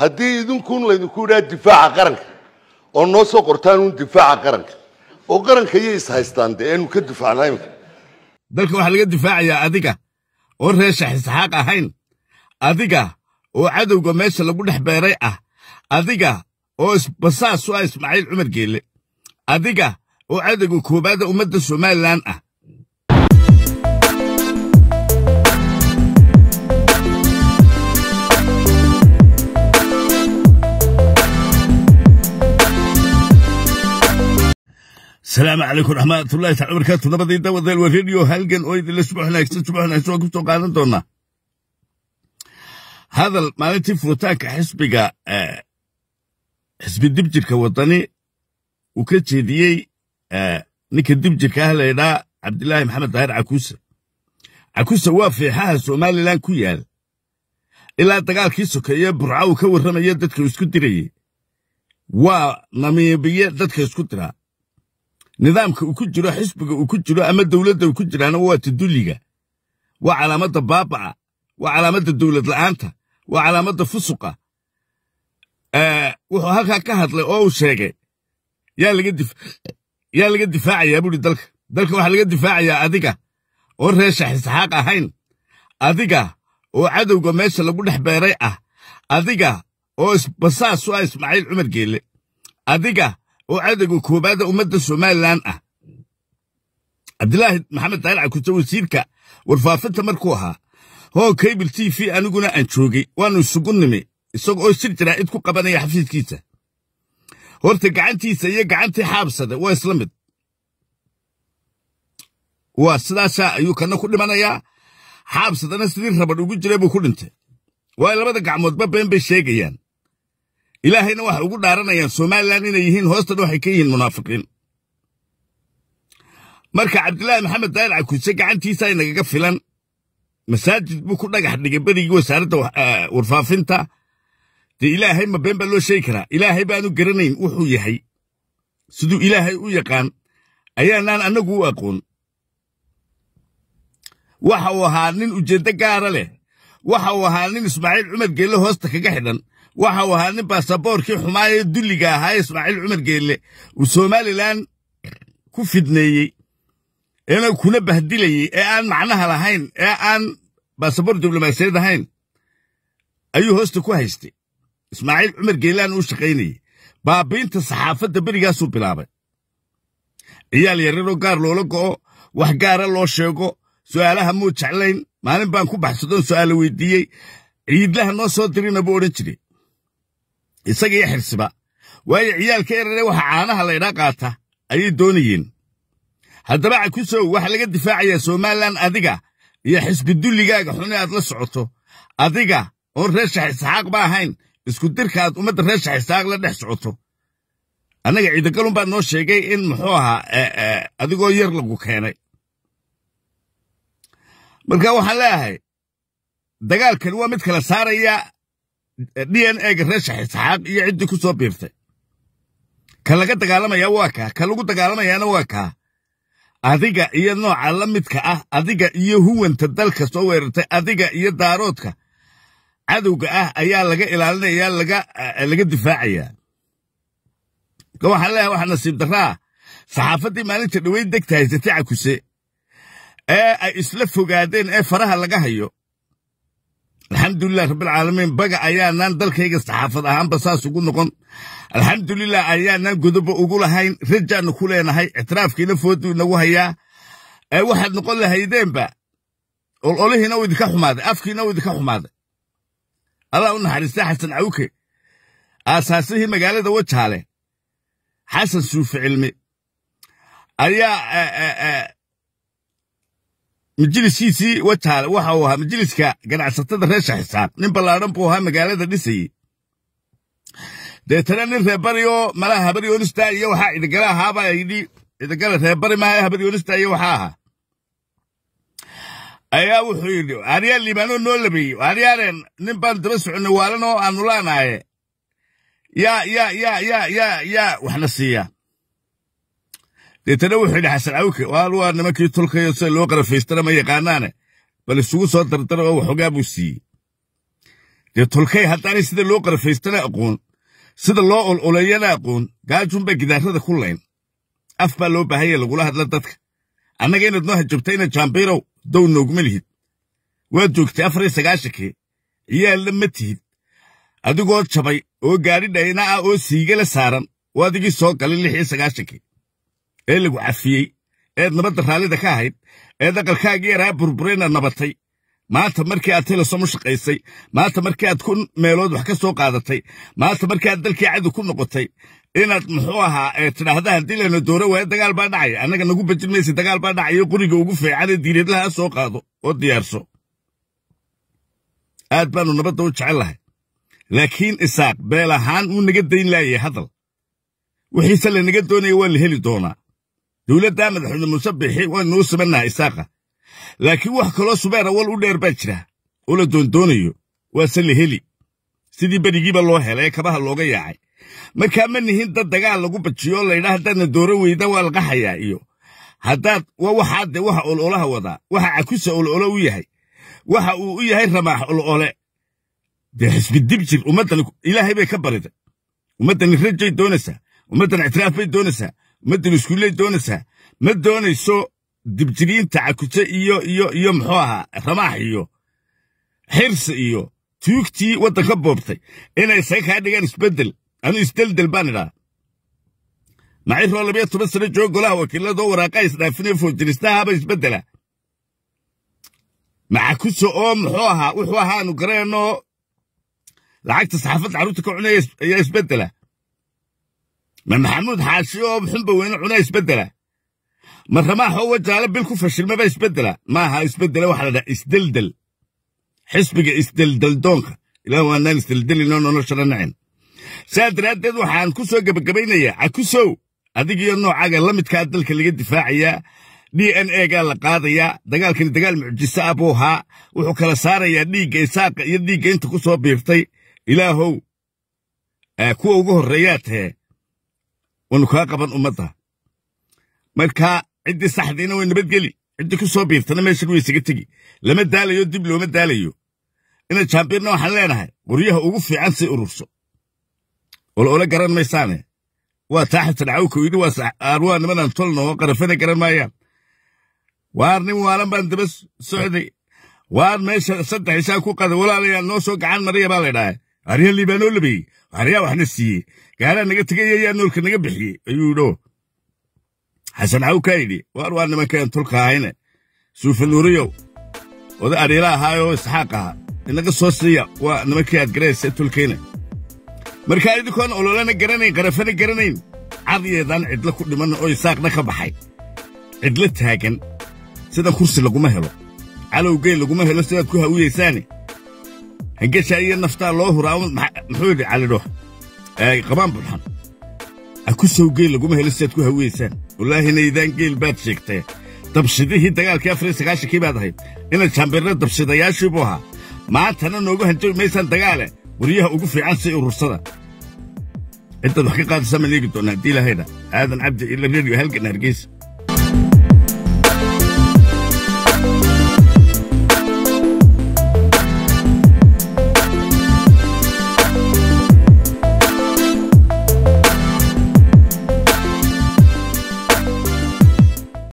haddii idinkuun laydinku idhaha difaaca qaranka oo noo soo qortaan uun difaaca qaranka oo qaranka iyo is haystaan dee eenu ka difaacnaa iminka dalka waxaa laga difaacayaa adiga oo reer shaxisxaaq ahayn adiga oo cadowga meesha lagu dhex beeray ah adiga oo isbasaas u ah ismaaciil cumar geelle adiga oo cadowga koowaada ummadda somalilan ah salaamu calaykum raxmatullahi taala barkaatu nabadayda wa rediyo halgan oo idinla subax wanaagsan subax wanaagsan waan kusoo qaadan doonaa hadal maalintii furitaanka xisbiga eh, xisbi dibjirka wadani uu ka jeediyey eh, ninka dibjirka ah laydhaa cabdilaahi maxamed daahir cakuuse cakuuse waa feexaha somalilan ku yaal ilaa dagaalkii sokeeye burca uu ka warramaya dadka isku dirayey waa namiibiye dadka isku diraa nidaamka uu ku jiro xisbiga uu ku jiro ama dowladda uu ku jiraana waa tadulliga waa calaamadda baabaca waa calaamadda dowlad la'aanta waa calaamadda fusuqa wuxuu halkaa ka hadlay oo uu sheegay yaa laga difaacayaa buuhi dalka dalka waxaa laga difaacayaa adiga oo reeshax isxaaq ahayn adiga oo cadowga meesha lagu dhex beeray ah adiga oo isbasaasu ah ismaaciil cumar geele adiga oo cadowga koowaada ummadda somalilan ah cabdilaahi maxamed daal cagurto wasiirka warfaafinta markuu ahaa hoo kaybil t v aniguna aan joogay waanu isugu nimi isaga oo sir jaraa'id ku qabanaya xafiiskiisa horta gacantiisa iyo gacantii xaabsada waa isla mid waa sidaasaa ayuu kana ku dhimanayaa xaabsadana sidii rabadh ugu jira buu ku dhintay waayo labada gacmoodba been bay sheegayaan ilaahayna waxay ugu dhaaranayaan somalilan inay yihiin hoostana waxay ka yihiin munaafiqiin marka cabdilaahi maxamed daayir cakuise gacantiisa inagaga filan masaajid buu ku dhagax dhigay berigii wasaaradda ah, warfaafinta dee ilaahay ma been baa loo sheegi karaa ilaahay baanu garanayn wuxuu yahay siduu ilaahay u yaqaan ayaanaan annagu u aqoon waxa uu ahaa nin ujeeddo gaara leh waxa uu ahaa nin ismaaciil cumar geelle hoosta kaga xidhan waxa uu ahaa nin baasaboorkii xumaa ee dulliga ahaa ee ismaaciil cumar geelle uu somalilan ku fidneeyey ena kuna bahdilayey ee aan macnaha lahayn ee aan baasaboor diblomaasiyeed ahayn ayuu hoosta ku haystay ismaaciil cumar geellaan uu shaqaynayey baabiinta saxaafadda berigaasuu bilaabay ciyaal yararoo gaar loola go'o wax gaara loo sheego su'aalaha muu jeclayn maalin baan ku baxsadoon su'aala weydiiyey ciidlaha noo soo dirina buu odhan jiray isaga iyo xirsiba waayo ciyaalka erere waxa caanaha laydhaa qaata ayay doonayeen haddaba cakusow waxaa laga difaacayaa somalilan adiga iyo xisbi dulligaaga aad la socoto adiga oon reer shaxisaxaaq ba ahayn isku dirka aad ummadda reer shaxisaxaaq la dhex socoto annaga ciidagalun baad noo sheegay in muxuu ahaa adigoo yar lagu keenay marka waxaan leeyahay dagaalkan waa mid kala saaraya d n ega reer shaxisxaaq iyo ciddii ku soo biirtay ka laga dagaalamaya waa kaa ka lagu dagaalamayaana waa kaa adiga iyo nooca la midka ah adiga iyo huwanta dalka soo weerartay adiga iyo daaroodka cadowga ah ayaa laga ilaalinayaa laga eh, difaacayaa waxaan leeyahay wax nasiib daraa saxaafaddii maalinta dhaweyn degta haysatay cakuse ee ay isla fogaadeen ee faraha laga hayo alxamdulilah rabbilcaalamiin baga ayaanaan dalkayga saxaafad ahaanba saas ugu noqon alxamdulilah ayaanaan godobo ugu lahayn rajaanu ku leenahay ictiraafkiina lafooduu inagu hayaa ee waxaad noqon lahaydeenba ololihiina uu idinka xumaaday afkiina uu idinka xumaaday allah u naxariistay xasan cawke aasaasihii magaalada wajaale xasan suufi cilmi ayaa majliskiisii wajaale waxa uu ahaa majliska ganacsatada reer shaxisaab nin ballaaran buu ahaa magaalada dhisayey deetana nin reebariyoo malaha habaryoonista iyo waxaa idigale ahaabaa yidhi idigale reebari maaha habaryoonista iyo waxaa ahaa ayaa wuxuu yidhi aryaa liimaanoo noo labeeyey aryaareen nin baan daba socona waalanoo aanu laanaaye yaa yaa yaa ya yaa yaa waxna siiya deetana wuxuu yidhi xasan cawke waal waa nimankii tulkayo sida loo qarafaystana ma yaqaanaane bal isugu soo dardara oo waxoogaa buu siiyey dee tolkay haddaanay sida loo qarafaystana aqoon sida loo ololeeyana aqoon gaajunbaa gidaarada ku layn af baa loo baahaya lagula hadla dadka annaga inaad noo hajabtayna jaambiirow dow noogma lihid waad joogtay afariyo sagaashankii ciyaalla ma tihid adigoo jabay oo gaadhi dhayna ah oo siigala saaran oo adigii soo galay lixiyo sagaashankii ee lagu cafiyey eed nabadda raallida ka ahayd eed aqalkaagii yaraa burburayna nabatay maanta markii aad telesom u shaqaysay maanta markii aad kun meelood wax ka soo qaadatay maanta markii aad dalkii cadi ku noqotay inaad muxuu ahaa ee tidhaahda haddii lana doora waaya dagaal baa dhacaya annaga nagu bajin maysa dagaal baa dhacayo quriga ugu fiicanee diiradlaha soo qaado oo diyaarso aad baanu nabadda u jecellahay laakiin isaaq beel ahaan wuu naga dayn laayay hadal wixiise lanaga doonaya waa la heli doonaa dowladdaa madaxweyne muuse biixi waynuu subannaha isaaqa laakiin wax kaloo subeena wal u dheer baa jira oo la doondoonayo waase la heli sidii berigiiba loo helay ee kabaha looga yaacay markaa ma nihin dad dagaal lagu bajiyo oo laydhaa haddaadna dooro weyda waa laqaxayaa iyo haddaad waa waxaa de waxa ololaha wadaa waxa cakusa ololo u yahay waxa uu u yahay ramaax olole dee xisbi dibjir ummaddan ilaahay bay ka bariday ummaddan rajay doonaysaa ummaddan ictiraaf bay doonaysaa ma dibiskuuley doonaysaa ma doonayso dibjiriinta cakute iyo iyo iyo muxuu ahaa ramaax iyo xirsi iyo tuugtii waddanka boobtay inay saga kaa dhigaan isbeddel anu isdeldel baan idhaa maciroo labiyo toban sano joog golaha ah wakiiladoo waraaqaha isdhaafinaya foojiristahaaba isbeddela macakuse oo muxuu ahaa wuxuu ahaa aanu garanayno lacagta saxaafadda carruurta ka cunaya isbeddela ma maxamuud xaashi oo xunba weyne cuna isbeddela ma ramaaxoo wajaale bil ku fashilmaba isbeddela maaha isbeddela waxa la dhaha isdeldel xisbiga isdeldeldoonka ilaa waanaan isdeldelinoo noloshana nacin saa daraaddeed waxaan ku soo gebagabaynayaa cakusow adigiyo noocaaga la midkaa ah dalka laga difaacayaa d n a gaa la qaadayaa dagaalkani dagaal mucjiso ah buu ahaa wuxuu kala saarayaa dhiigga isaaqa iyo dhiigga inta ku soo biirtay ilaahow kuwa ugu horreeyaa tahee waanu kaa qaban ummadda marka ciddii saxdiina way nabadgeli ciddii ku soo biirtana meeshan way isaga tegi lama daalayo dib looma daalayo ina jaambiirna waxaan leenahay qoryaha ugu fiican sii ururso olola garan maysaane waa taaxatan cawka yidhi waa nimanaan tolno qarafana garan maayaan waar nin waalan baan daba socday waar meesha saddex isaan ku qada walaalayaal noo soo gacan maraya baa laydhahay arya liibaanoo labey aryaa waxna siiyey gaalaa naga tegaya ayaa noolka naga bixiyey ayuu idho xasan caw kaa yidhi waar waa nimankeen tulka ahayne suufanuuriyow oda adhiila ahaayoo isxaaq aha inaga soo siiya waa nimankii adgarayse tulkayna markaa idinkoon ololana garanayn qarafana garanayn cadiyeedaan cidlo ku dhimanna oo isaaqna ka baxay cidla taagan sidan kursi laguma helo calow calowgeen laguma helo sidaad ku hawiyaysaane هجسها هي نفطا لو هراون محوي على روح اي قبان برحان أكو سو قيل قوم هلسيت كو هويسان والله نيدان قيل بات شيكتي دبشدihii dagaalkii afar iyo sagaashankii baad ahayd inay jambirna dabshadayaashii buu ahaa maantana noogu hanjabi maysaan dagaale waryaha ugu fiican si urursada ciddaad wax ka qaadasa ma liegi doonaa haddii ilaahayna aadan cabdi ila radio halkan hargeysa